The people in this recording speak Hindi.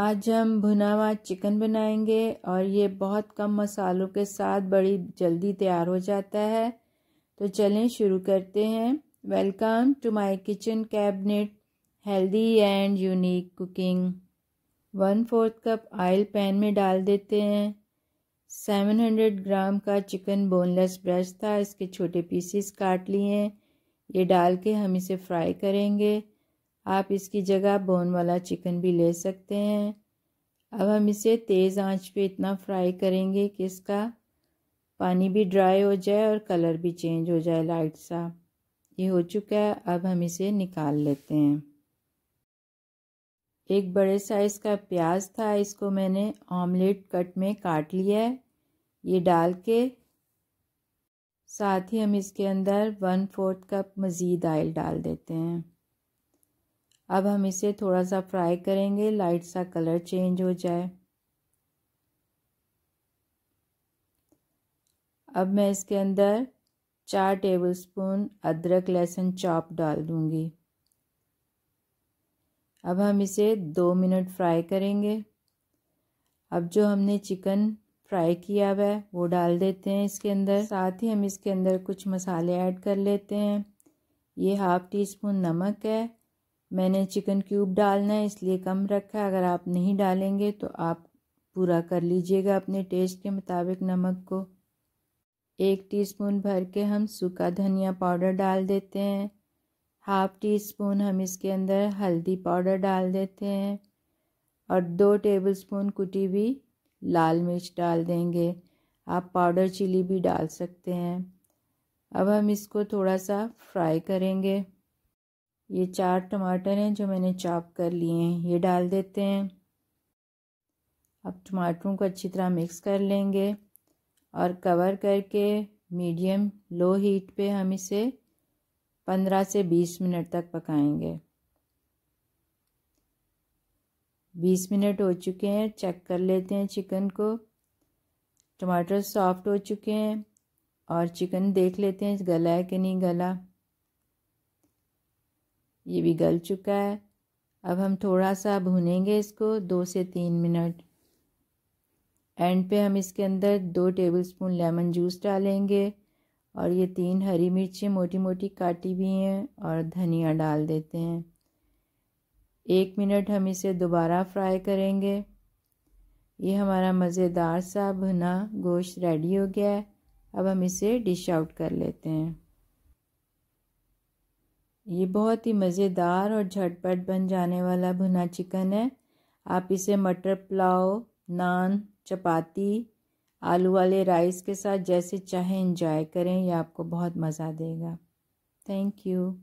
आज हम भुना हुआ चिकन बनाएंगे और ये बहुत कम मसालों के साथ बड़ी जल्दी तैयार हो जाता है तो चलें शुरू करते हैं welcome to my kitchen cabinet healthy and unique cooking one fourth cup oil pan में डाल देते हैं सेवन हंड्रेड ग्राम का चिकन बोनलेस ब्रेस्ट था इसके छोटे पीसेस काट लिए ये डाल के हम इसे फ्राई करेंगे आप इसकी जगह बोन वाला चिकन भी ले सकते हैं अब हम इसे तेज़ आंच पे इतना फ्राई करेंगे कि इसका पानी भी ड्राई हो जाए और कलर भी चेंज हो जाए लाइट सा ये हो चुका है अब हम इसे निकाल लेते हैं एक बड़े साइज़ का प्याज था इसको मैंने ऑमलेट कट में काट लिया है ये डाल के साथ ही हम इसके अंदर वन फोर्थ कप मज़ीद आयल डाल देते हैं अब हम इसे थोड़ा सा फ्राई करेंगे लाइट सा कलर चेंज हो जाए अब मैं इसके अंदर चार टेबलस्पून अदरक लहसुन चॉप डाल दूंगी अब हम इसे दो मिनट फ्राई करेंगे अब जो हमने चिकन फ्राई किया हुआ है वो डाल देते हैं इसके अंदर साथ ही हम इसके अंदर कुछ मसाले ऐड कर लेते हैं ये हाफ़ टी स्पून नमक है मैंने चिकन क्यूब डालना है इसलिए कम रखा है अगर आप नहीं डालेंगे तो आप पूरा कर लीजिएगा अपने टेस्ट के मुताबिक नमक को एक टीस्पून भर के हम सूखा धनिया पाउडर डाल देते हैं हाफ टी स्पून हम इसके अंदर हल्दी पाउडर डाल देते हैं और दो टेबल स्पून कुटी हुई लाल मिर्च डाल देंगे आप पाउडर चिली भी डाल सकते हैं अब हम इसको थोड़ा सा फ्राई करेंगे ये चार टमाटर हैं जो मैंने चॉप कर लिए हैं ये डाल देते हैं अब टमाटरों को अच्छी तरह मिक्स कर लेंगे और कवर करके मीडियम लो हीट पे हम इसे पंद्रह से बीस मिनट तक पकाएंगे बीस मिनट हो चुके हैं चेक कर लेते हैं चिकन को टमाटर सॉफ्ट हो चुके हैं और चिकन देख लेते हैं गला है कि नहीं गला ये भी गल चुका है अब हम थोड़ा सा भूनेंगे इसको दो से तीन मिनट एंड पे हम इसके अंदर दो टेबलस्पून लेमन जूस डालेंगे और ये तीन हरी मिर्ची मोटी मोटी काटी भी हैं और धनिया डाल देते हैं एक मिनट हम इसे दोबारा फ्राई करेंगे ये हमारा मज़ेदार सा भुना गोश्त रेडी हो गया है अब हम इसे डिश आउट कर लेते हैं ये बहुत ही मज़ेदार और झटपट बन जाने वाला भुना चिकन है आप इसे मटर पुलाव नान चपाती आलू वाले राइस के साथ जैसे चाहे इंजॉय करें यह आपको बहुत मज़ा देगा थैंक यू